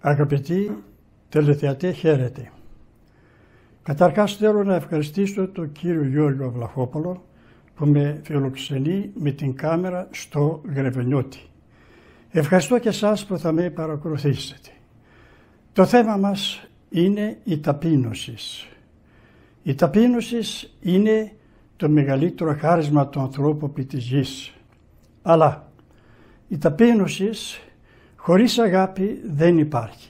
Αγαπητοί τελεθεατέ, χαίρετε. Καταρχάς θέλω να ευχαριστήσω τον κύριο Γιώργο Βλαχόπολο που με φιλοξενεί με την κάμερα στο Γρεβενιώτη. Ευχαριστώ και εσάς που θα με παρακολουθήσετε. Το θέμα μας είναι η ταπείνωση. Η ταπείνωση είναι το μεγαλύτερο χάρισμα του ανθρώπου επί της γης. Αλλά η ταπείνωση Χωρίς αγάπη δεν υπάρχει,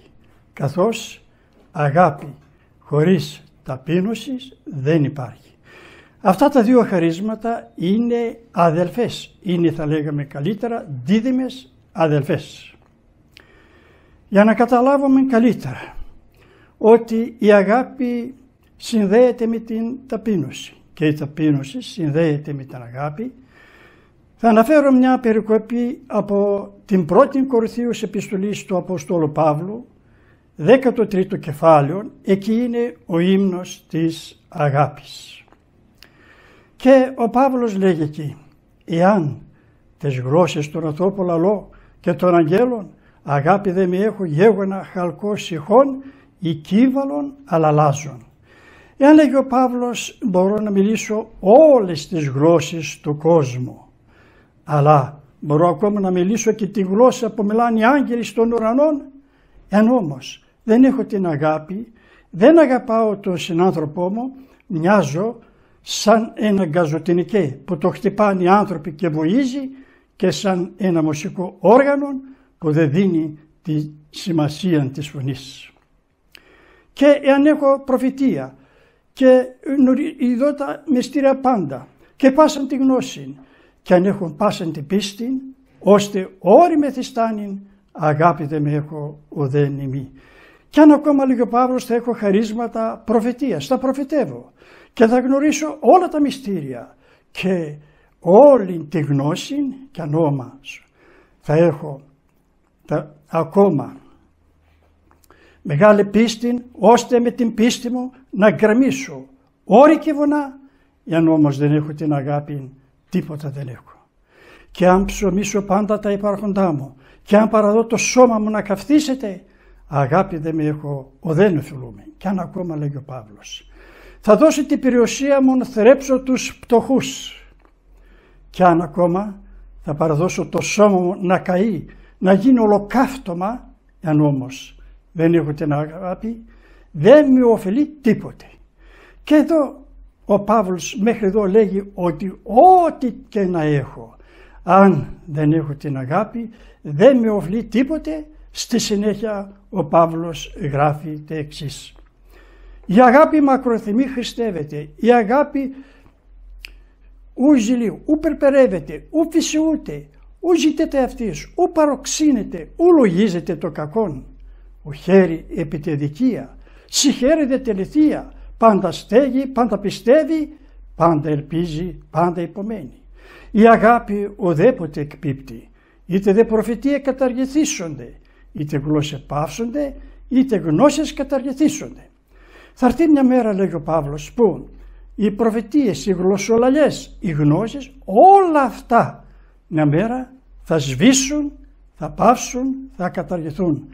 καθώς αγάπη χωρίς ταπείνωσης δεν υπάρχει. Αυτά τα δύο χαρίσματα είναι αδελφές, είναι θα λέγαμε καλύτερα δίδυμες αδελφές. Για να καταλάβουμε καλύτερα ότι η αγάπη συνδέεται με την ταπείνωση και η ταπείνωση συνδέεται με την αγάπη θα αναφέρω μια περικοπή από την πρώτη Κορυθίους επιστολής του Αποστόλου Παύλου, 13ο κεφάλαιο, εκεί είναι ο ύμνος της αγάπης. Και ο Παύλος λέγει εκεί, «Εάν τις γλώσσες των ανθρώπων λαλό και των αγγέλων αγάπη δεν με έχω γέγονα χαλκό σιχών ή κύβαλων Εάν λέγει ο Παύλος, μπορώ να μιλήσω όλες τις γλώσσες του κόσμου αλλά μπορώ ακόμα να μιλήσω και τη γλώσσα που μιλάνε οι άγγελοι στον ουρανό. εν όμως δεν έχω την αγάπη, δεν αγαπάω τον συνάνθρωπό μου, μοιάζω σαν ένα γκαζοτινικέ που το χτυπάνε οι άνθρωποι και βοήθει και σαν ένα μουσικό όργανο που δεν δίνει τη σημασία της φωνής. Και εάν έχω προφητεία και ειδώ τα μυστήρια πάντα και πάσαν τη γνώση και αν έχουν πάσαν την πίστη, ώστε όρη με αγάπη αγάπητε με έχω ουδέν ημί. Κι αν ακόμα λέγει ο θα έχω χαρίσματα προφητείας, θα προφητεύω και θα γνωρίσω όλα τα μυστήρια και όλη τη γνώση και ανώμας θα έχω τα, ακόμα μεγάλη πίστη ώστε με την πίστη μου να γκρεμίσω όρη και βουνά, αν όμως δεν έχω την αγάπη Τίποτα δεν έχω. Και αν ψωμίσω πάντα τα υπάρχοντά μου και αν παραδώ το σώμα μου να καυθίσετε, αγάπη δεν με έχω, ο δεν Και αν ακόμα λέγει ο Παύλος. Θα δώσω την περιουσία μου να θρέψω τους πτωχούς. Και αν ακόμα θα παραδώσω το σώμα μου να καεί, να γίνει ολοκαύτωμα, αν όμως δεν έχω την αγάπη, δεν με ωφελεί τίποτε. Και εδώ ο Παύλος μέχρι εδώ λέγει ότι ό,τι και να έχω, αν δεν έχω την αγάπη, δεν με οφλεί τίποτε. Στη συνέχεια ο Παύλος γράφει τα εξής. Η αγάπη μακροθυμή χριστεύεται, η αγάπη ου ζηλεί, ου περπερεύεται, ου φυσιούται, ου ζητείται αυτής, ου παροξύνεται, ου λογίζεται το κακόν. Ο χέρι επιτεδικία, συγχαίρεται τελεθεία, πάντα στέγει, πάντα πιστεύει, πάντα ελπίζει, πάντα υπομένει. Η αγάπη οδέποτε εκπίπτει, είτε δε προφητεία καταργηθήσονται, είτε γλώσσε παύσονται, είτε γνώσεις καταργηθήσονται. Θα έρθει μια μέρα, λέγει ο Παύλος, που οι προφητείες, οι γλωσσολαλιές, οι γνώσεις, όλα αυτά μια μέρα θα σβήσουν, θα πάυσουν, θα καταργηθούν.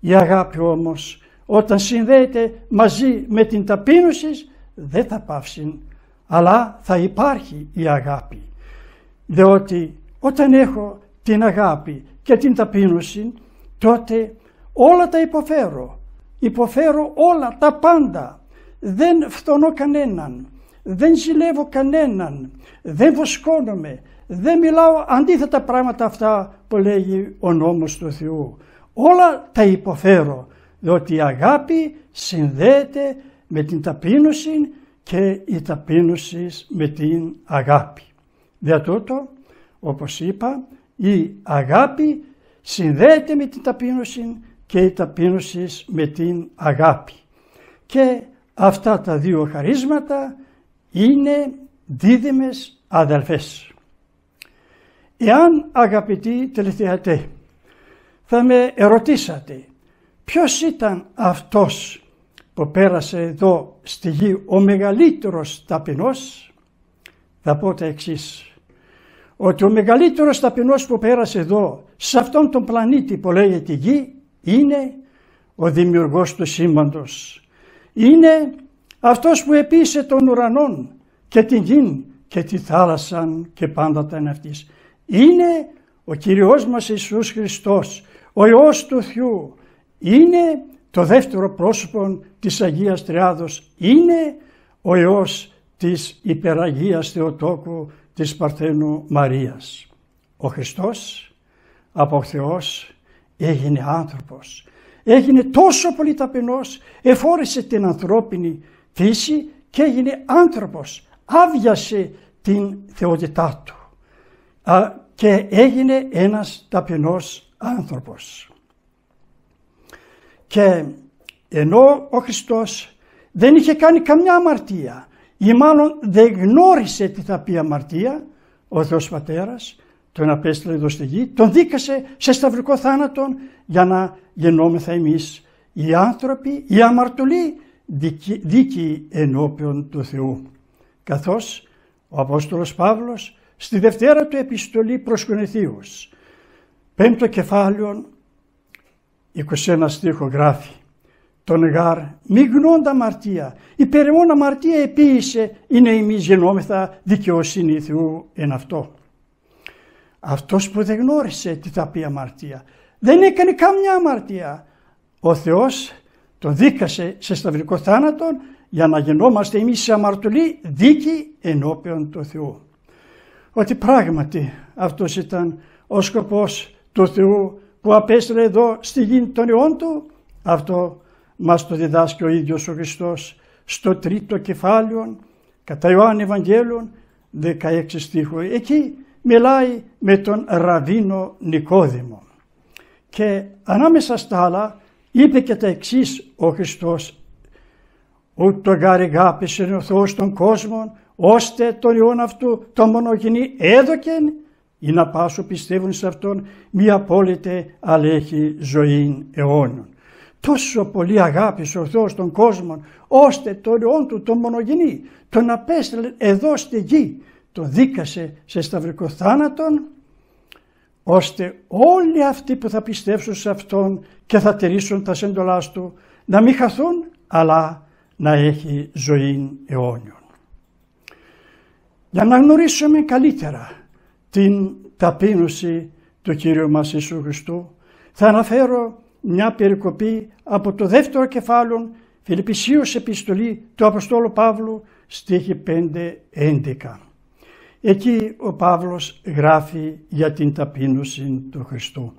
Η αγάπη όμως όταν συνδέεται μαζί με την ταπείνωση δεν θα πάυσει, αλλά θα υπάρχει η αγάπη. Διότι όταν έχω την αγάπη και την ταπείνωση, τότε όλα τα υποφέρω. Υποφέρω όλα τα πάντα. Δεν φθονώ κανέναν. Δεν ζηλεύω κανέναν. Δεν βοσκώνομαι. Δεν μιλάω αντίθετα πράγματα αυτά που λέγει ο νόμος του Θεού. Όλα τα υποφέρω διότι η αγάπη συνδέεται με την ταπείνωση και η ταπείνωση με την αγάπη. Δια τούτο, όπως είπα, η αγάπη συνδέεται με την ταπείνωση και η ταπείνωση με την αγάπη. Και αυτά τα δύο χαρίσματα είναι δίδυμες αδελφές. Εάν αγαπητοί τελευταίατε θα με ερωτήσατε Ποιος ήταν αυτός που πέρασε εδώ στη γη ο μεγαλύτερος ταπεινός, θα πω τα εξής, ότι ο μεγαλύτερος ταπεινός που πέρασε εδώ, σε αυτόν τον πλανήτη που λέγεται γη, είναι ο δημιουργός του σύμπαντος. Είναι αυτός που επίσε τον ουρανόν και την γη και τη θάλασσαν και πάντα τα αυτής. Είναι ο Κυριός μας Ιησούς Χριστός, ο Υιός του Θεού, είναι το δεύτερο πρόσωπο της Αγίας Τριάδος, είναι ο Υιός της Υπεραγίας Θεοτόκου της Παρθένου Μαρίας. Ο Χριστός από Θεός έγινε άνθρωπος. Έγινε τόσο πολύ ταπεινός, εφόρησε την ανθρώπινη φύση και έγινε άνθρωπος. Άβιασε την θεότητά του και έγινε ένας ταπεινός άνθρωπος. Και ενώ ο Χριστός δεν είχε κάνει καμιά αμαρτία ή μάλλον δεν γνώρισε τι θα πει αμαρτία, ο Θεός Πατέρας τον απέστειλε εδώ στη γη, τον δίκασε σε σταυρικό θάνατο για να γεννόμεθα εμείς οι άνθρωποι, οι αμαρτωλοί, δίκοι, ενώπιον του Θεού. Καθώς ο Απόστολος Παύλος στη δευτέρα του επιστολή προς Κωνεθίους πέμπτο κεφάλαιο 21 στίχο γράφει «Τον γάρ μη γνώντα μαρτία, η περαιώνα μαρτία επίησε, είναι εμείς γενόμεθα δικαιοσύνη Θεού εν αυτό». Αυτός που δεν γνώρισε τι θα πει αμαρτία, δεν έκανε καμιά αμαρτία. Ο Θεός τον δίκασε σε σταυρικό θάνατο για να γεννόμαστε εμείς σε αμαρτωλοί δίκη ενώπιον του Θεού. Ότι πράγματι αυτός ήταν ο σκοπός του Θεού που απέστειλε εδώ στη γη των αιών του, αυτό μας το διδάσκει ο ίδιος ο Χριστός στο τρίτο κεφάλαιο κατά Ιωάννη Ευαγγέλων 16 στίχο. Εκεί μιλάει με τον Ραβίνο Νικόδημο. Και ανάμεσα στα άλλα είπε και τα εξής ο Χριστός ούτω γάπησε ο Θεός των κόσμων ώστε τον Υιόν αυτού το μονογενή έδωκεν ή να πάσω πιστεύουν σε Αυτόν μη απόλυτε αλλά έχει ζωή αιώνων. Τόσο πολύ αγάπησε ο Θεός τον κόσμων, ώστε το αιών του τον μονογενή τον απέστειλε εδώ στη γη τον δίκασε σε σταυρικό θάνατον ώστε όλοι αυτοί που θα πιστεύσουν σε Αυτόν και θα τηρήσουν τα σεντολάς Του να μην χαθούν αλλά να έχει ζωή αιώνιον. Για να γνωρίσουμε καλύτερα την ταπείνωση του Κύριου μας Ιησού Χριστού, θα αναφέρω μια περικοπή από το δεύτερο κεφάλαιο Φιλιππισίως επιστολή του Αποστόλου Παύλου στίχη 11 Εκεί ο Παύλος γράφει για την ταπείνωση του Χριστού.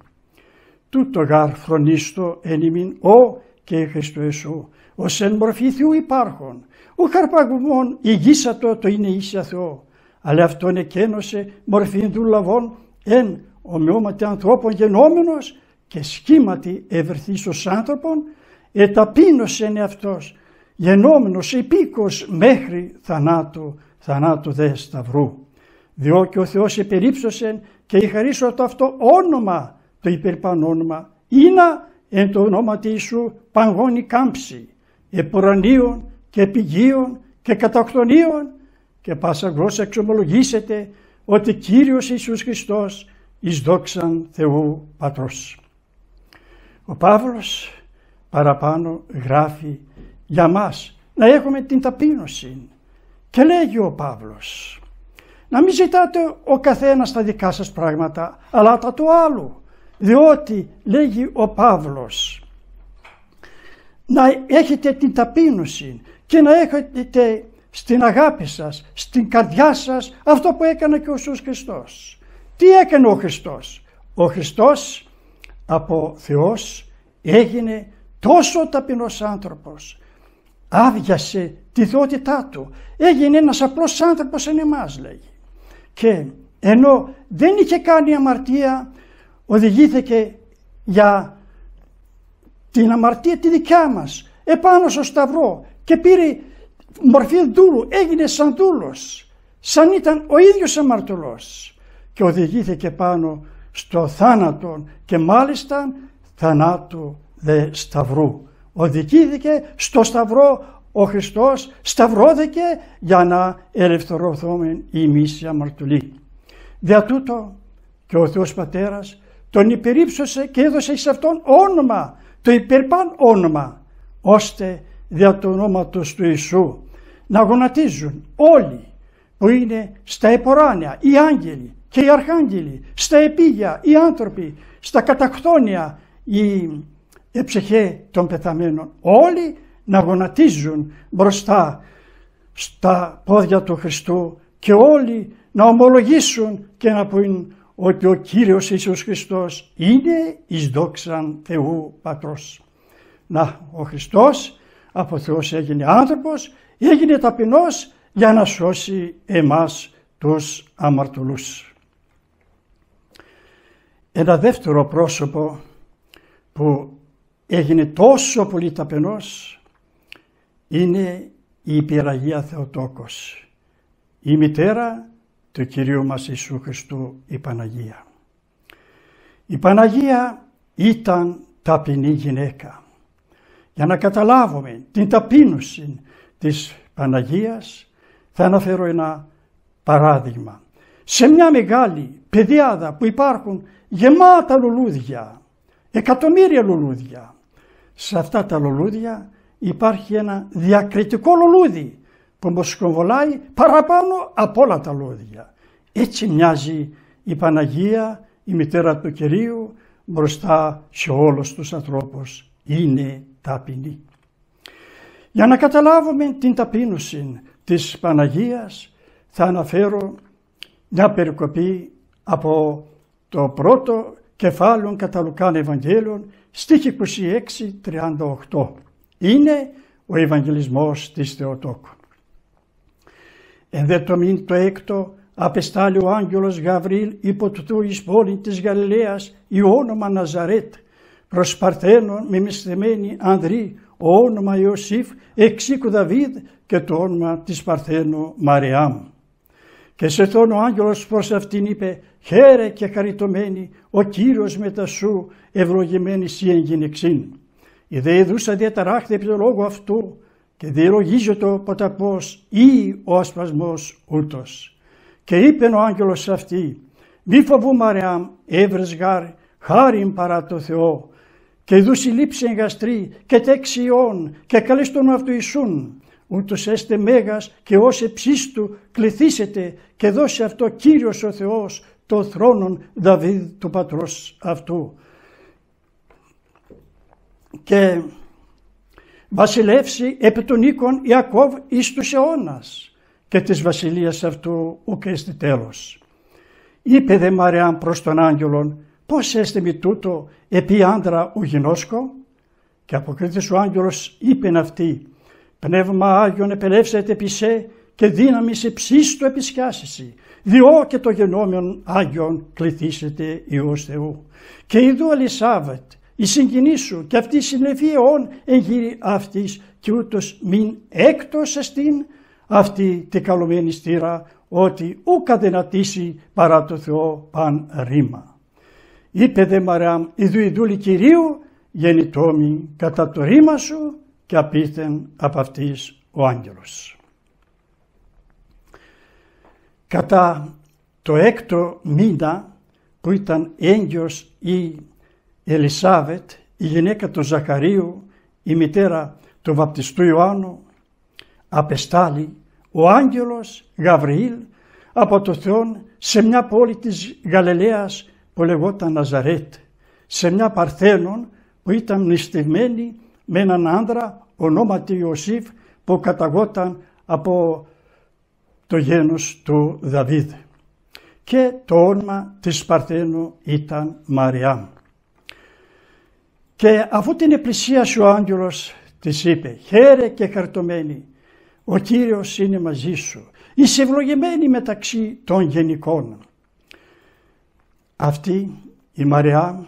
Τούτο γαρ φρονίστο εν ο και Χριστού Ιησού, ως εν μορφή Θεού υπάρχον, ο χαρπαγμόν ηγίσατο το είναι ίσια Θεό, αλλά αυτόν εκένωσε μορφήν λαβών εν ομοιώματι ανθρώπων γενόμενος και σχήματι ως άνθρωπον εταπείνωσεν εαυτός γενόμενος υπήκος μέχρι θανάτου, θανάτου δε σταυρού. Διότι ο Θεός υπερύψωσεν και ηχαρίσω το αυτό όνομα, το υπερπανόνομα, είναι εν το όνομα σου παγώνει κάμψη, επορανίων και πηγίων και κατακτονίων και πάσα γλώσσα εξομολογήσετε ότι Κύριος Ιησούς Χριστός εις δόξαν Θεού Πατρός. Ο Παύλος παραπάνω γράφει για μας να έχουμε την ταπείνωση και λέγει ο Παύλος να μην ζητάτε ο καθένας τα δικά σας πράγματα αλλά τα του άλλου διότι λέγει ο Παύλος να έχετε την ταπείνωση και να έχετε στην αγάπη σας, στην καρδιά σας, αυτό που έκανε και ο Ιησούς Χριστός. Τι έκανε ο Χριστός. Ο Χριστός από Θεός έγινε τόσο ταπεινός άνθρωπος. Άδειασε τη θεότητά του. Έγινε ένας απλός άνθρωπος εν εμάς λέγει. Και ενώ δεν είχε κάνει αμαρτία οδηγήθηκε για την αμαρτία τη δικιά μας επάνω στο σταυρό και πήρε μορφή δούλου, έγινε σαν δούλος, σαν ήταν ο ίδιος αμαρτωλός και οδηγήθηκε πάνω στο θάνατο και μάλιστα θανάτου δε σταυρού. Οδηγήθηκε στο σταυρό ο Χριστός σταυρώθηκε για να ελευθερωθούμε η μίσια αμαρτωλοί. Δια τούτο και ο Θεός Πατέρας τον υπερήψωσε και έδωσε σε αυτόν όνομα, το υπερπάν όνομα, ώστε δια του ονόματος του Ιησού να γονατίζουν όλοι που είναι στα εποράνια οι άγγελοι και οι αρχάγγελοι, στα επίγεια οι άνθρωποι, στα κατακτόνια οι εψυχέ των πεθαμένων. Όλοι να γονατίζουν μπροστά στα πόδια του Χριστού και όλοι να ομολογήσουν και να πούν ότι ο Κύριος Ιησούς Χριστός είναι εις δόξαν Θεού Πατρός. Να, ο Χριστός από Θεός έγινε άνθρωπος, έγινε ταπεινός για να σώσει εμάς τους αμαρτωλούς. Ένα δεύτερο πρόσωπο που έγινε τόσο πολύ ταπεινός είναι η υπηραγία Θεοτόκος, η μητέρα του Κυρίου μας Ιησού Χριστού η Παναγία. Η Παναγία ήταν ταπεινή γυναίκα. Για να καταλάβουμε την ταπείνωση της Παναγίας θα αναφέρω ένα παράδειγμα. Σε μια μεγάλη πεδιάδα που υπάρχουν γεμάτα λουλούδια, εκατομμύρια λουλούδια, σε αυτά τα λουλούδια υπάρχει ένα διακριτικό λουλούδι που μοσκοβολάει παραπάνω από όλα τα λουλούδια. Έτσι μοιάζει η Παναγία, η μητέρα του Κυρίου, μπροστά σε όλους τους ανθρώπους. Είναι ταπεινή. Για να καταλάβουμε την ταπείνωση της Παναγίας θα αναφέρω μια περικοπή από το πρώτο κεφάλαιο κατά Λουκάν Ευαγγέλων στίχη 26-38. Είναι ο Ευαγγελισμός της Θεοτόκου. Εν δε το μην έκτο απεστάλλει ο άγγελος Γαβρίλ υπό του εις πόλη της Γαλιλαίας η όνομα Ναζαρέτ προς Παρθένων με μισθεμένη ανδρή, ο όνομα Ιωσήφ εξήκου Δαβίδ και το όνομα της Παρθένου Μαριάμ. Και σε τον ο άγγελος προς αυτήν είπε «Χαίρε και χαριτωμένη, ο Κύριος μετά σου, ευλογημένη σύ εν γυναιξήν». Η ειδούσα διαταράχθη επί το λόγο αυτού και διελογίζεται το ποταπός ή ο ασπασμός ούτως. Και είπε ο άγγελος αυτή «Μη φοβού Μαριάμ, έβρες γάρ, χάριν παρά το Θεό, και δούσι λείψη εγκαστρή και ιών και καλές τον αυτοϊσούν. Ούτως έστε μέγας και ως εψίστου κληθήσετε και δώσε αυτό Κύριος ο Θεός το θρόνον Δαβίδ του πατρός αυτού. Και βασιλεύσει επί των οίκων Ιακώβ εις τους αιώνας και της βασιλείας αυτού ουκ τέλο. τέλος. Είπε δε Μαριάν προς τον άγγελον πώς έστε τούτο επί άντρα ο γινόσκο» και αποκρίθης ο άγγελος είπεν αυτή «Πνεύμα Άγιον επελεύσετε επί σε και δύναμη σε ψήστο επισκιάσεσαι, διό και το γενόμιον Άγιον κληθήσετε Υιός Θεού. Και ειδού Αλυσάβετ η συγκινή σου και αυτή συνεβή αιών εγείρει αυτής και ούτως μην έκτος στην αυτή τη καλωμένη στήρα ότι ούκα δυνατήσει παρά το Θεό παν ρήμα είπε δε Μαράμ, ιδού ιδούλη Κυρίου, γεννητόμη κατά το ρήμα σου και απίθεν από αυτής ο άγγελος. Κατά το έκτο μήνα που ήταν έγκυος η Ελισάβετ, η γυναίκα του Ζαχαρίου, η μητέρα του βαπτιστού Ιωάννου, απεστάλλει ο άγγελος Γαβριήλ από το Θεόν σε μια πόλη της Γαλιλαίας που λεγόταν Ναζαρέτ, σε μια Παρθένον που ήταν νηστευμένη με έναν άντρα ονόματι Ιωσήφ που καταγόταν από το γένος του Δαβίδ. Και το όνομα της Παρθένου ήταν Μαριά. Και αφού την επλησίασε ο άγγελος της είπε «Χαίρε και χαρτωμένη, ο Κύριος είναι μαζί σου, είσαι ευλογημένη μεταξύ των γενικών». Αυτή η Μαριά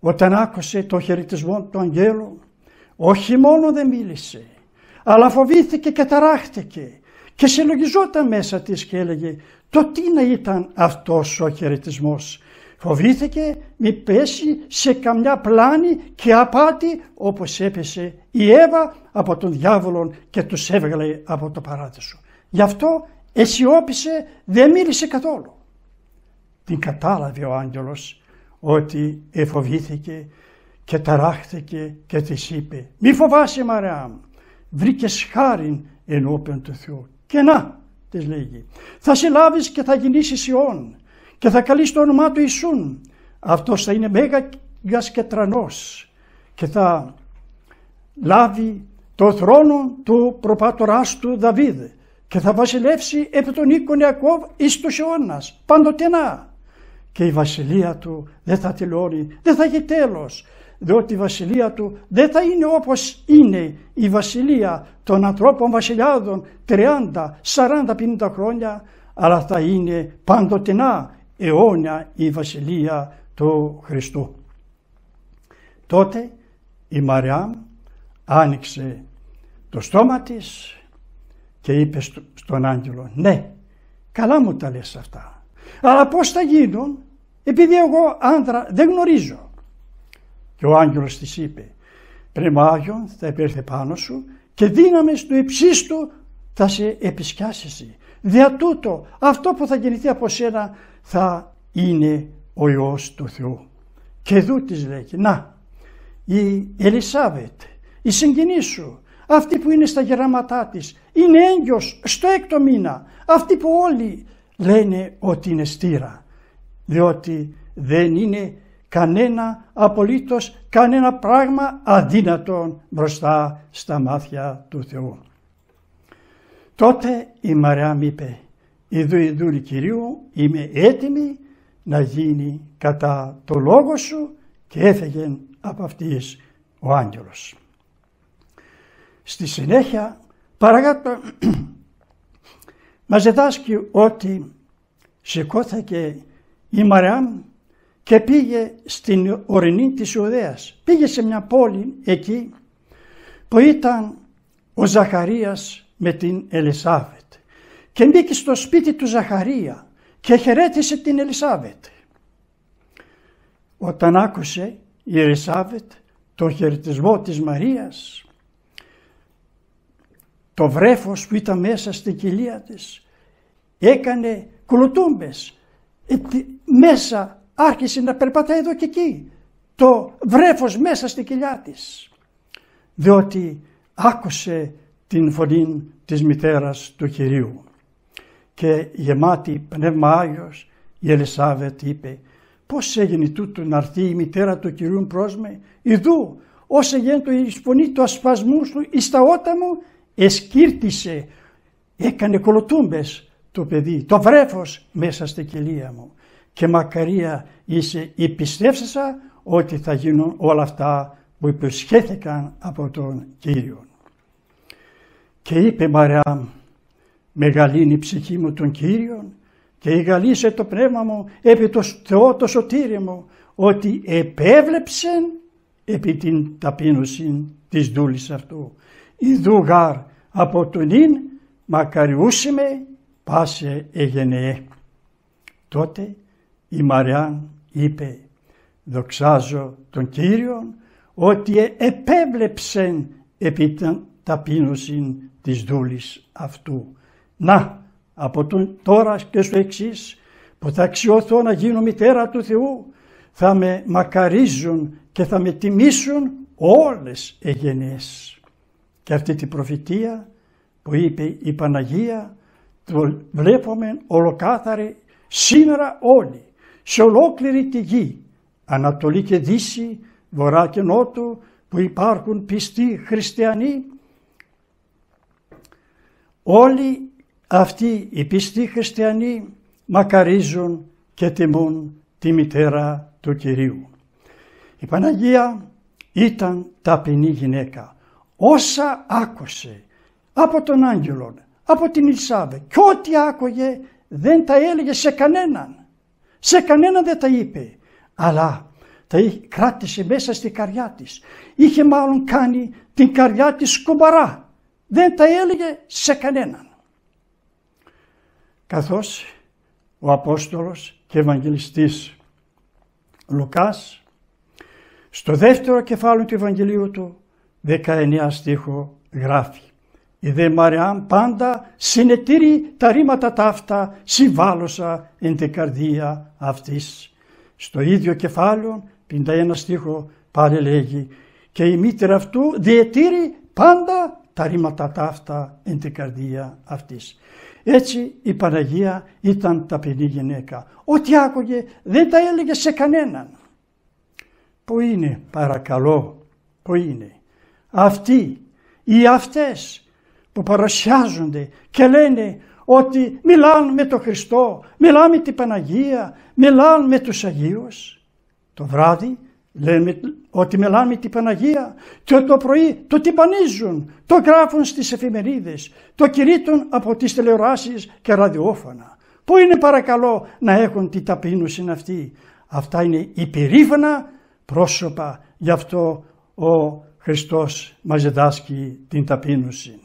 όταν άκουσε το χαιρετισμό του Αγγέλου όχι μόνο δεν μίλησε αλλά φοβήθηκε και ταράχτηκε και συλλογιζόταν μέσα της και έλεγε το τι να ήταν αυτός ο χαιρετισμός. Φοβήθηκε μη πέσει σε καμιά πλάνη και απάτη όπως έπεσε η Εύα από τον διάβολο και τους έβγαλε από το παράδεισο. Γι' αυτό αισιόπισε, δεν μίλησε καθόλου την κατάλαβε ο άγγελος ότι εφοβήθηκε και ταράχθηκε και της είπε «Μη φοβάσαι Μαριά μου, βρήκες χάριν ενώπιον του Θεού». Και να, της λέγει, θα σε και θα γεννήσεις ιών και θα καλείς το όνομά του Ιησούν. Αυτός θα είναι μέγας και τρανός και θα λάβει το θρόνο του προπάτοράς του Δαβίδ και θα βασιλεύσει επί τον οίκον Ιακώβ εις τους αιώνας, παντοτενά και η βασιλεία του δεν θα τελειώνει, δεν θα έχει τέλος. Διότι η βασιλεία του δεν θα είναι όπως είναι η βασιλεία των ανθρώπων βασιλιάδων 30, 40, 50 χρόνια, αλλά θα είναι παντοτενά αιώνια η βασιλεία του Χριστού. Τότε η Μαριά άνοιξε το στόμα της και είπε στον άγγελο «Ναι, καλά μου τα λες αυτά, αλλά πώς θα γίνουν, επειδή εγώ άντρα δεν γνωρίζω. Και ο άγγελος της είπε, «Πρεμάγιον θα επέρθει πάνω σου και δύναμη του υψίστου θα σε επισκιάσει. Δια τούτο, αυτό που θα γεννηθεί από σένα θα είναι ο Υιός του Θεού. Και δού της λέγει, να, η Ελισάβετ, η συγγενή σου, αυτή που είναι στα γεράματά της, είναι έγκυος στο έκτο μήνα, αυτή που όλοι λένε ότι είναι στήρα, διότι δεν είναι κανένα απολύτως, κανένα πράγμα αδύνατο μπροστά στα μάτια του Θεού. Τότε η μου είπε, «Ιδού η δούλη Κυρίου, είμαι έτοιμη να γίνει κατά το λόγο σου» και έφεγε από αυτής ο άγγελος. Στη συνέχεια, παρακάτω μας διδάσκει ότι σηκώθηκε η Μαριάμ και πήγε στην ορεινή της Ιουδαίας. Πήγε σε μια πόλη εκεί που ήταν ο Ζαχαρίας με την Ελισάβετ και μπήκε στο σπίτι του Ζαχαρία και χαιρέτησε την Ελισάβετ. Όταν άκουσε η Ελισάβετ το χαιρετισμό της Μαρίας, το βρέφος που ήταν μέσα στην κοιλία της, έκανε κολοτούμπες, ε, μέσα άρχισε να περπατάει εδώ και εκεί, το βρέφος μέσα στη κοιλιά της, διότι άκουσε την φωνή της μητέρας του Κυρίου. Και γεμάτη πνεύμα Άγιος, η Ελισάβετ είπε «Πώς έγινε τούτο να έρθει η μητέρα του Κυρίου προς με, ειδού ως έγινε η φωνή του ασπασμού σου εις τα ότα μου εσκύρτησε, έκανε κολοτούμπες, το παιδί, το βρέφος μέσα στη κοιλία μου και μακαρία είσαι ή πιστεύσασα ότι θα γίνουν όλα αυτά που υποσχέθηκαν από τον Κύριο. Και είπε Μαριά, μεγαλύνει η οτι θα γινουν ολα αυτα που υποσχεθηκαν απο τον κυριο και ειπε μαρια μεγαλυνει η ψυχη μου τον Κύριο και εγαλίσε το πνεύμα μου επί το Θεό το σωτήρι μου ότι επέβλεψεν επί την ταπείνωση της δούλης αυτού. η γάρ από τον ίν μακαριούσιμε πάσε εγενεέ. Τότε η Μαριάν είπε «Δοξάζω τον Κύριον ότι ε, επέβλεψεν επί ταπείνωσιν της δούλης αυτού. Να, από τον τώρα και στο εξής που θα αξιωθώ να γίνω μητέρα του Θεού, θα με μακαρίζουν και θα με τιμήσουν όλες οι Και αυτή την προφητεία που είπε η Παναγία Λοιπόν, βλέπουμε ολοκάθαρη σήμερα όλοι, σε ολόκληρη τη γη, Ανατολή και Δύση, Βορρά και Νότου, που υπάρχουν πιστοί χριστιανοί. Όλοι αυτοί οι πιστοί χριστιανοί μακαρίζουν και τιμούν τη μητέρα του Κυρίου. Η Παναγία ήταν ταπεινή γυναίκα. Όσα άκουσε από τον άγγελο από την Ισάβε και ό,τι άκουγε δεν τα έλεγε σε κανέναν. Σε κανέναν δεν τα είπε. Αλλά τα κράτησε μέσα στη καρδιά της. Είχε μάλλον κάνει την καρδιά της σκομπαρά. Δεν τα έλεγε σε κανέναν. Καθώς ο Απόστολος και Ευαγγελιστής Λουκάς στο δεύτερο κεφάλαιο του Ευαγγελίου του 19 στίχο γράφει η δε Μαριαν πάντα συνετήρει τα ρήματα ταύτα συμβάλλωσα εν την καρδία αυτής. Στο ίδιο κεφάλαιο, 51 στίχο πάλι λέγει «Και η μήτερα αυτού διετήρει πάντα τα ρήματα ταύτα εν την καρδία αυτής». Έτσι η Παναγία ήταν ταπεινή γυναίκα. Ό,τι άκουγε δεν τα έλεγε σε κανέναν. Πού είναι παρακαλώ, πού είναι. Αυτοί ή αυτές που παρουσιάζονται και λένε ότι μιλάνε με τον Χριστό, μιλάμε με την Παναγία, μιλάνε με τους Αγίους. Το βράδυ λένε ότι μιλάνε με την Παναγία και το πρωί το τυπανίζουν, το γράφουν στις εφημερίδες, το κηρύττουν από τις τηλεοράσεις και ραδιόφωνα. Πού είναι παρακαλώ να έχουν την ταπείνωση αυτή. Αυτά είναι υπερήφανα πρόσωπα, γι' αυτό ο Χριστός μας διδάσκει την ταπείνωση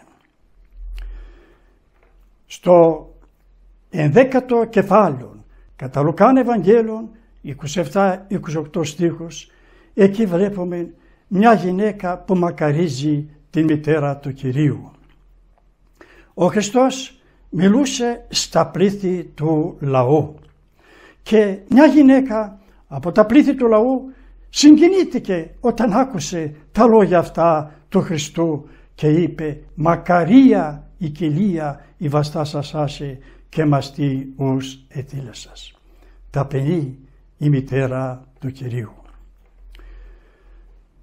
στο ενδέκατο κεφάλαιο κατά Λουκάν Ευαγγέλων 27-28 στίχους εκεί βλέπουμε μια γυναίκα που μακαρίζει τη μητέρα του Κυρίου. Ο Χριστός μιλούσε στα πλήθη του λαού και μια γυναίκα από τα πλήθη του λαού συγκινήθηκε όταν άκουσε τα λόγια αυτά του Χριστού και είπε «Μακαρία η κελία η βαστά σας άσε και μας τι ους Τα Ταπεινή η μητέρα του Κυρίου.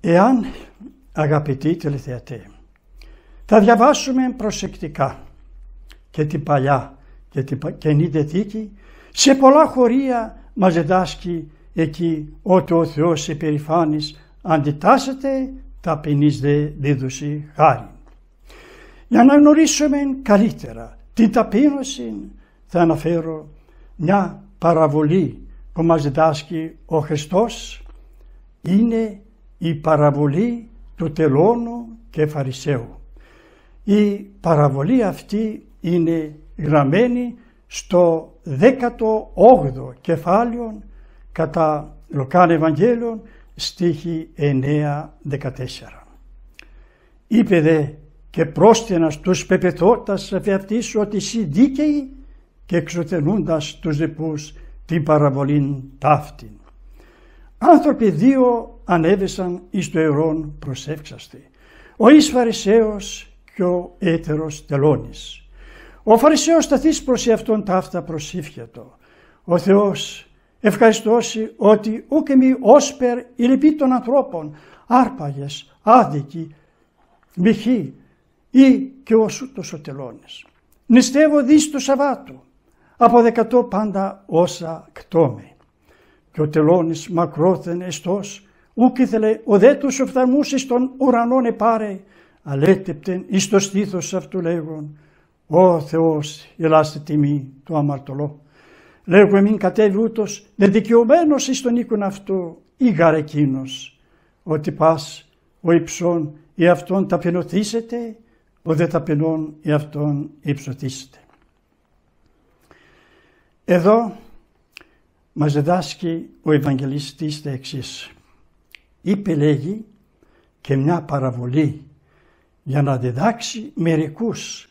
Εάν αγαπητοί τελεθεατέ, θα διαβάσουμε προσεκτικά και την Παλιά και την Καινή Δεθήκη, σε πολλά χωρία μας διδάσκει εκεί ότι ο Θεός υπερηφάνης αντιτάσσεται τα ταπεινής δε δίδουση χάρη. Για να γνωρίσουμε καλύτερα την ταπείνωση θα αναφέρω μια παραβολή που μας διδάσκει ο Χριστός είναι η παραβολή του τελώνου και φαρισαίου. Η παραβολή αυτή είναι γραμμένη στο 18ο κεφάλαιο κατά Λουκάν ευαγγελιο στιχη στίχη 9-14. Είπε δε και πρόσθενα τους πεπεθώντας αυτής ότι εσύ δίκαιοι και εξοθενούντας τους διπούς την παραβολήν ταύτην. Άνθρωποι δύο ανέβησαν εις το αιρόν προσεύξαστη, ο εις Φαρισαίος και ο έτερος τελώνης. Ο Φαρισαίος σταθείς προς αυτόν ταύτα προσήφιατο. Ο Θεός ευχαριστώσει ότι ουκ μη όσπερ η λυπή των ανθρώπων, άρπαγες, άδικοι, μοιχοί, ή και όσου το σωτελώνες. Νηστεύω δις το Σαββάτο, από δεκατό πάντα όσα κτώμε. Και ο τελώνης μακρόθεν εστός, ούκ ήθελε ο δε τους εις τον επάρε, αλέτεπτεν εις το στήθος αυτού λέγον, «Ω Θεός, ελάστε τιμή του αμαρτωλό». Λέγω εμήν κατέβει ούτως, δε εις τον οίκον αυτό, ή γαρ ότι πας ο υψών ή αυτόν ταπεινωθήσετε ο δε ταπεινών εαυτόν υψωτίστε. Εδώ μας διδάσκει ο Ευαγγελιστής τα εξής. Είπε λέγει και μια παραβολή για να διδάξει μερικούς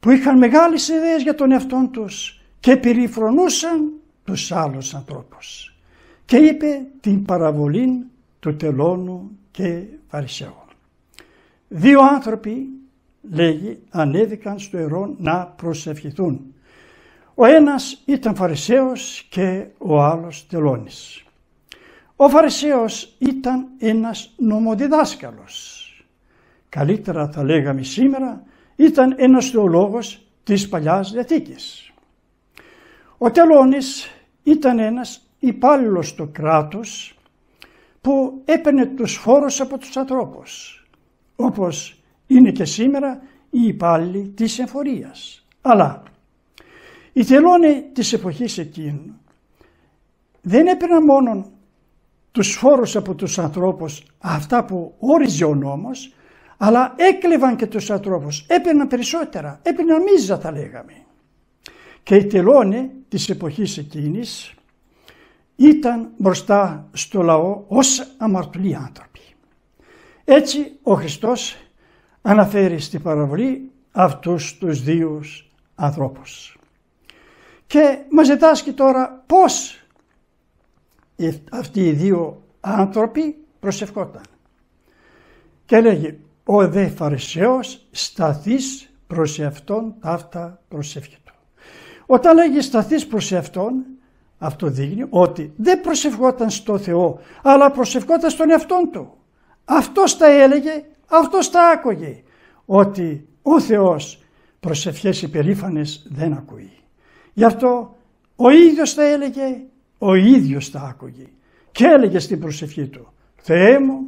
που είχαν μεγάλες ιδέες για τον εαυτόν τους και περιφρονούσαν τους άλλους ανθρώπους. Και είπε την παραβολή του τελώνου και φαρισαίου. Δύο άνθρωποι λέγει, ανέβηκαν στο ιερό να προσευχηθούν. Ο ένας ήταν Φαρισαίος και ο άλλος τελώνης. Ο Φαρισαίος ήταν ένας νομοδιδάσκαλος. Καλύτερα θα λέγαμε σήμερα, ήταν ένας θεολόγος της Παλιάς Διαθήκης. Ο τελώνης ήταν ένας υπάλληλος του κράτους που έπαιρνε τους φόρους από τους ανθρώπους, όπως είναι και σήμερα οι υπάλληλοι της εφορίας. Αλλά οι τελώνε της εποχής εκείνου δεν έπαιρναν μόνο τους φόρους από τους ανθρώπους, αυτά που όριζε ο νόμος, αλλά έκλεβαν και τους ανθρώπους, έπαιρναν περισσότερα, έπαιρναν μίζα θα λέγαμε. Και οι τελώνε της εποχής εκείνης ήταν μπροστά στο λαό ως αμαρτωλοί άνθρωποι. Έτσι ο Χριστός αναφέρει στην παραβολή αυτούς τους δύο ανθρώπους. Και μας διδάσκει τώρα πώς αυτοί οι δύο άνθρωποι προσευχόταν. Και λέγει «Ο δε Φαρισαίος σταθείς προς αυτόν ταύτα προσευχή του». Όταν λέγει «σταθείς προς αυτόν» αυτό δείχνει ότι δεν προσευχόταν στο Θεό αλλά προσευχόταν στον εαυτόν του. οταν λεγει σταθεις προς εαυτόν αυτο δειχνει οτι δεν προσευχοταν στο θεο αλλα προσευχοταν στον εαυτον του αυτος τα έλεγε αυτός τα άκουγε ότι ο Θεός προσευχές υπερήφανες δεν ακούει. Γι' αυτό ο ίδιος τα έλεγε, ο ίδιος τα άκουγε και έλεγε στην προσευχή του «Θεέ μου,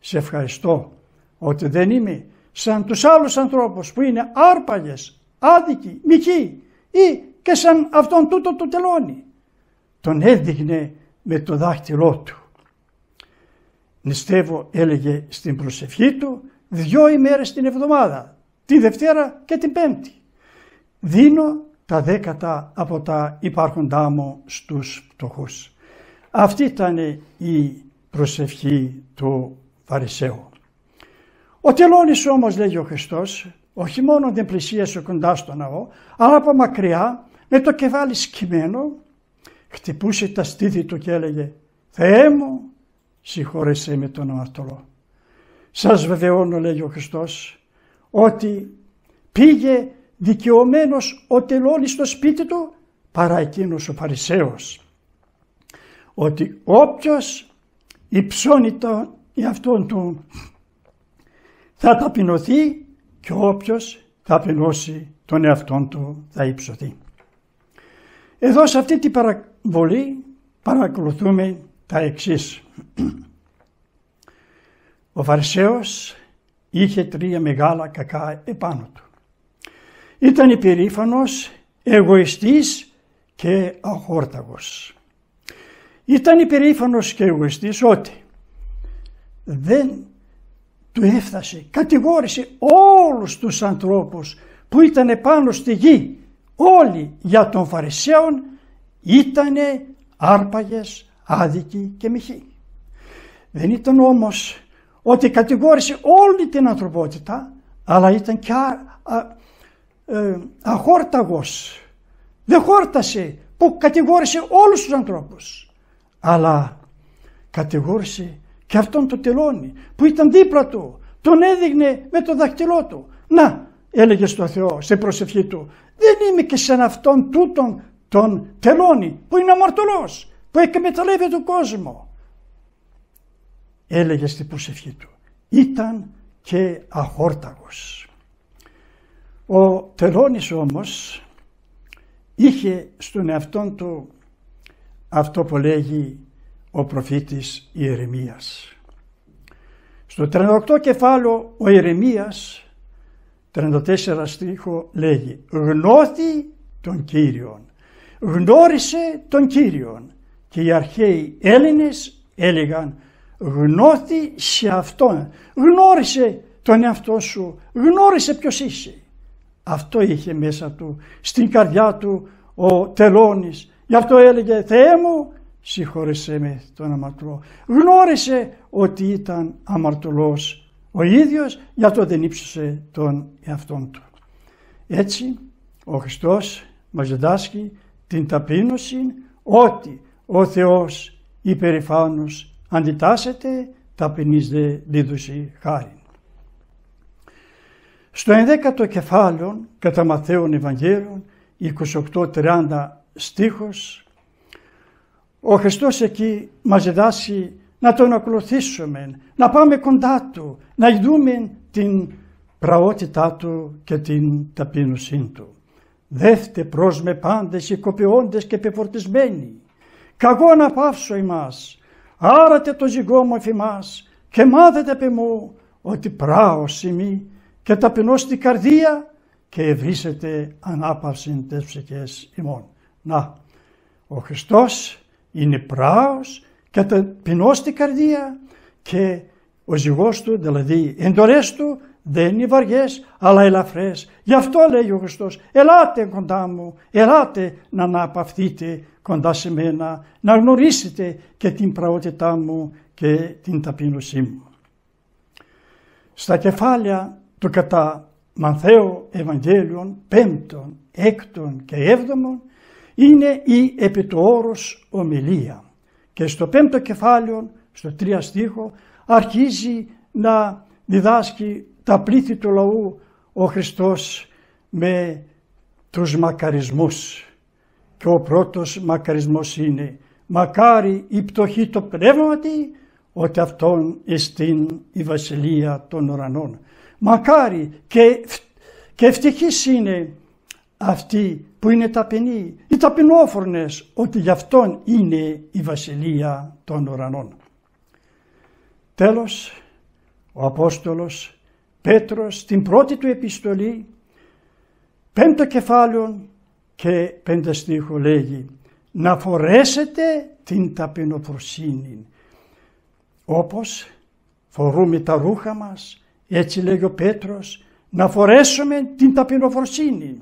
σε ευχαριστώ ότι δεν είμαι σαν τους άλλους ανθρώπους που είναι άρπαγες, άδικοι, μοιχοί ή και σαν αυτόν τούτο το τελώνει». Τον έδειχνε με το δάχτυλό του. Νηστεύω έλεγε στην προσευχή του δυο ημέρες την εβδομάδα, τη Δευτέρα και την Πέμπτη. Δίνω τα δέκατα από τα υπάρχοντά μου στους πτωχούς. Αυτή ήταν η προσευχή του Φαρισαίου. Ο τελώνης όμως λέγει ο Χριστός, όχι μόνο δεν πλησίασε κοντά στο ναό, αλλά από μακριά με το κεφάλι σκυμμένο χτυπούσε τα στήθη του και έλεγε «Θεέ μου, συγχώρεσέ με τον αμαρτωλό. Σας βεβαιώνω λέει ο Χριστός ότι πήγε δικαιωμένος ο τελώνης στο σπίτι του παρά εκείνος ο Παρισαίος. Ότι όποιος υψώνει τον εαυτόν του θα ταπεινωθεί και όποιος ταπεινώσει τον εαυτόν του θα υψωθεί. Εδώ σε αυτή την παραβολή παρακολουθούμε τα εξής. Ο Φαρισαίος είχε τρία μεγάλα κακά επάνω του. Ήταν υπερήφανος, εγωιστής και αχόρταγος. Ήταν υπερήφανος και εγωιστής ότι δεν του έφτασε, κατηγόρησε όλους τους ανθρώπους που ήταν επάνω στη γη, όλοι για τον Φαρισαίον ήταν άρπαγες, άδικοι και μοιχοί. Δεν ήταν όμως ότι κατηγόρησε όλη την ανθρωπότητα, αλλά ήταν και α, α, ε, αχόρταγος. Δεν χόρτασε που κατηγόρησε όλους τους ανθρώπους. Αλλά κατηγόρησε και αυτόν τον Τελώνη που ήταν δίπλα του. Τον έδειγνε με το δάχτυλό του. Να, έλεγε στο Θεό, σε προσευχή του, δεν είμαι και σαν αυτόν τούτον τον Τελώνη που είναι αμαρτωλός, που εκμεταλλεύει τον κόσμο έλεγε στην προσευχή του. Ήταν και αχόρταγος. Ο Τελώνης όμως είχε στον εαυτόν του αυτό που λέγει ο προφήτης Ιερεμίας. Στο 38 κεφάλαιο ο Ιερεμίας, 34 στίχο λέγει «Γνώθη τον Κύριον, γνώρισε τον Κύριον» και οι αρχαίοι Έλληνες έλεγαν γνώθη σε Αυτόν. Γνώρισε τον εαυτό σου, γνώρισε ποιος είσαι. Αυτό είχε μέσα του, στην καρδιά του ο τελώνης. Γι' αυτό έλεγε «Θεέ μου, συγχώρεσέ με τον αμαρτωλό». Γνώρισε ότι ήταν αμαρτωλός ο ίδιος, γι' αυτό δεν ύψωσε τον εαυτό του. Έτσι, ο Χριστός μας διδάσκει την ταπείνωση ότι ο Θεός υπερηφάνος αντιτάσσεται ταπεινής δε δίδουση χάρη. Στο ενδέκατο κεφάλαιο κατά Μαθαίων Ευαγγέλων 28-30 στίχος ο Χριστός εκεί μας διδάσει να τον ακολουθήσουμε, να πάμε κοντά Του, να δούμε την πραότητά Του και την ταπείνωσή Του. Δεύτε προς με πάντες οικοποιώντες και επιφορτισμένοι, κακό να πάυσω εμάς. Άρατε το ζυγό μου εφημάς και μάθετε επί μου ότι πράος ημί και ταπεινώς στη καρδία και ευρύσετε ανάπαυσιν τες ψυχές ημών. Να, ο Χριστός είναι πράος και ταπεινώς στη καρδία και ο ζυγός του, δηλαδή εντορές του, δεν είναι βαριές αλλά ελαφρές. Γι' αυτό λέει ο Χριστός ελάτε κοντά μου, ελάτε να αναπαυθείτε κοντά σε μένα, να γνωρίσετε και την πραότητά μου και την ταπείνωσή μου. Στα κεφάλια του κατά Μανθαίου 5 έκτον 5ων, και 7 είναι η επί το όρος ομιλία και στο 5ο κεφάλαιο, στο 3 στίχο, αρχίζει να διδάσκει τα πλήθη του λαού ο Χριστός με τους μακαρισμούς. Και ο πρώτος μακαρισμός είναι «Μακάρι η πτωχή το πνεύματι, ότι αυτόν εστίν η βασιλεία των ουρανών». Μακάρι και, και ευτυχής είναι αυτοί που είναι ταπεινοί, οι ταπεινόφρονες, ότι γι' αυτόν είναι η βασιλεία των ουρανών. Τέλος, ο Απόστολος Πέτρος στην πρώτη του επιστολή, πέμπτο κεφάλαιο και πέντε στίχο λέγει «Να φορέσετε την ταπεινοφροσύνη». Όπως φορούμε τα ρούχα μας, έτσι λέγει ο Πέτρος, να φορέσουμε την ταπεινοφροσύνη.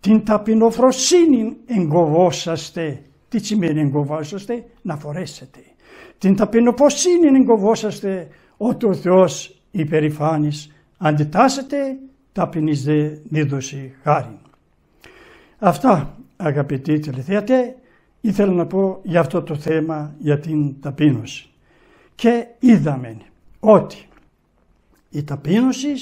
Την ταπεινοφροσύνη εγκοβόσαστε. Τι σημαίνει εγκοβόσαστε, να φορέσετε. Την ταπεινοφροσύνη εγκοβόσαστε ότι ο Θεός υπερηφάνης αντιτάσσεται, ταπεινής δε δίδωση χάρη. Αυτά αγαπητοί τηλεθέατε ήθελα να πω για αυτό το θέμα για την ταπείνωση. Και είδαμε ότι η ταπείνωση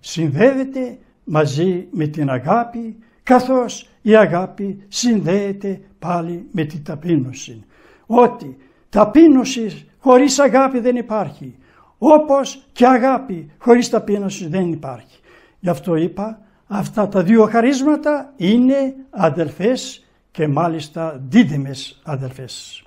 συνδέεται μαζί με την αγάπη καθώς η αγάπη συνδέεται πάλι με την ταπείνωση. Ότι ταπείνωση χωρίς αγάπη δεν υπάρχει όπως και αγάπη χωρίς ταπείνωση δεν υπάρχει. Γι' αυτό είπα αυτά τα δύο χαρίσματα είναι αδελφές και μάλιστα δίδυμες αδελφές.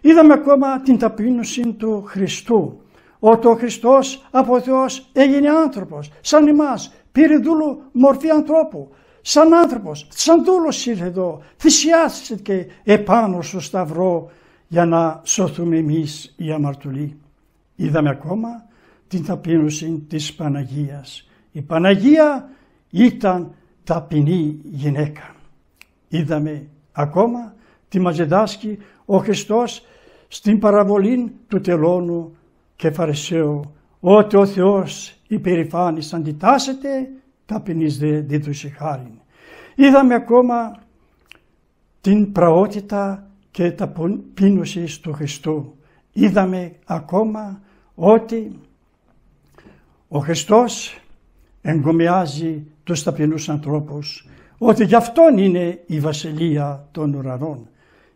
Είδαμε ακόμα την ταπείνωση του Χριστού ότι ο Χριστός από Θεός έγινε άνθρωπος, σαν εμάς, πήρε δούλου μορφή ανθρώπου, σαν άνθρωπος, σαν δούλος ήρθε εδώ, θυσιάστηκε επάνω στο σταυρό για να σώθουμε εμείς οι αμαρτουλοί. Είδαμε ακόμα την ταπείνωση της Παναγίας. Η Παναγία ήταν ταπεινή γυναίκα. Είδαμε ακόμα τη μας ο Χριστός στην παραβολή του τελώνου και φαρισαίου ότι ο Θεός υπερηφάνης αντιτάσσεται ταπεινής δε δίδουσε χάρη. Είδαμε ακόμα την πραότητα και τα του Χριστού είδαμε ακόμα ότι ο Χριστός εγκομιάζει τους ταπεινούς ανθρώπους, ότι γι' αυτόν είναι η βασιλεία των ουρανών.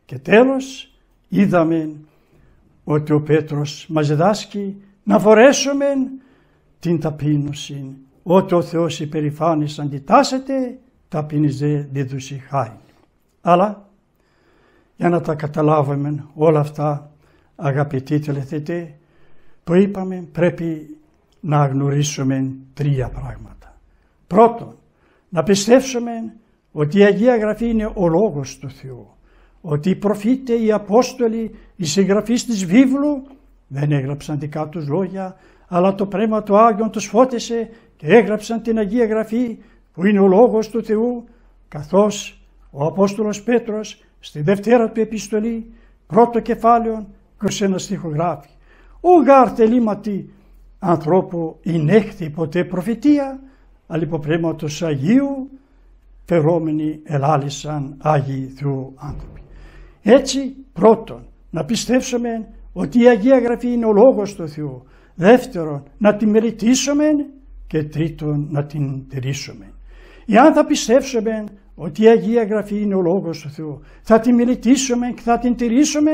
Και τέλος είδαμε ότι ο Πέτρος μας διδάσκει να φορέσουμε την ταπείνωση. Ότι ο Θεός υπερηφάνης αντιτάσσεται, ταπεινιζέ διδουσιχάει. Αλλά για να τα καταλάβουμε όλα αυτά αγαπητοί τελεθετέ, το είπαμε πρέπει να γνωρίσουμε τρία πράγματα. Πρώτον, να πιστεύσουμε ότι η Αγία Γραφή είναι ο Λόγος του Θεού, ότι οι προφήτες, οι Απόστολοι, οι συγγραφείς της βίβλου δεν έγραψαν δικά τους λόγια, αλλά το Πνεύμα του Άγιον τους φώτισε και έγραψαν την Αγία Γραφή που είναι ο Λόγος του Θεού, καθώς ο Απόστολος Πέτρος στη Δευτέρα του Επιστολή, πρώτο κεφάλαιο, Προς ένα άνθρωποι». Έτσι πρώτον να πιστεύσουμε ότι η Αγία Γραφή είναι Ο γάρ τεληματι ανθρώπου ενέχθη ποτέ προφητεία, αλληποπρέματος Αγίου, φερόμενοι ελάλησαν Άγιοι Θεού άνθρωποι. Έτσι πρώτον να πιστευσουμε ότι η Αγία Γραφή είναι ο Λόγος του Θεού. Δεύτερον να τη μελετήσουμε και τρίτον να την τηρήσουμε. Εάν θα πιστεύσουμε ότι η Αγία Γραφή είναι ο Λόγος του Θεού, θα τη μελετήσουμε και θα την τηρήσουμε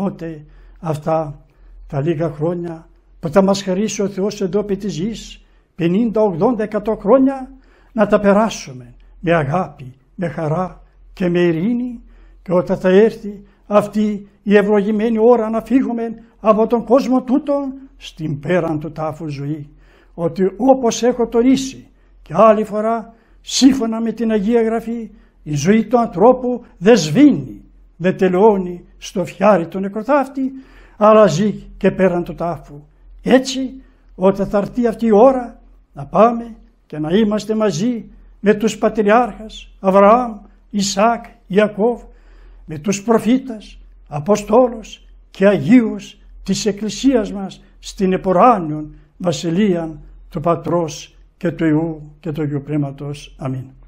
τότε αυτά τα λίγα χρόνια που θα μας χαρίσει ο Θεός εδώ επί της γης 50, 80, 100 χρόνια να τα περάσουμε με αγάπη, με χαρά και με ειρήνη και όταν θα έρθει αυτή η ευλογημένη ώρα να φύγουμε από τον κόσμο τούτο στην πέραν του τάφου ζωή ότι όπως έχω τονίσει και άλλη φορά σύμφωνα με την Αγία Γραφή η ζωή του ανθρώπου δεν σβήνει δεν τελειώνει στο φιάρι του νεκροθάφτη, αλλά ζει και πέραν του τάφου. Έτσι, όταν θα έρθει αυτή η ώρα, να πάμε και να είμαστε μαζί με τους πατριάρχας Αβραάμ, Ισάκ, Ιακώβ, με τους προφήτας, Αποστόλους και Αγίους της Εκκλησίας μας στην εποράνιον βασιλεία του Πατρός και του Υιού και του Υιού Πνεύματος. Αμήν.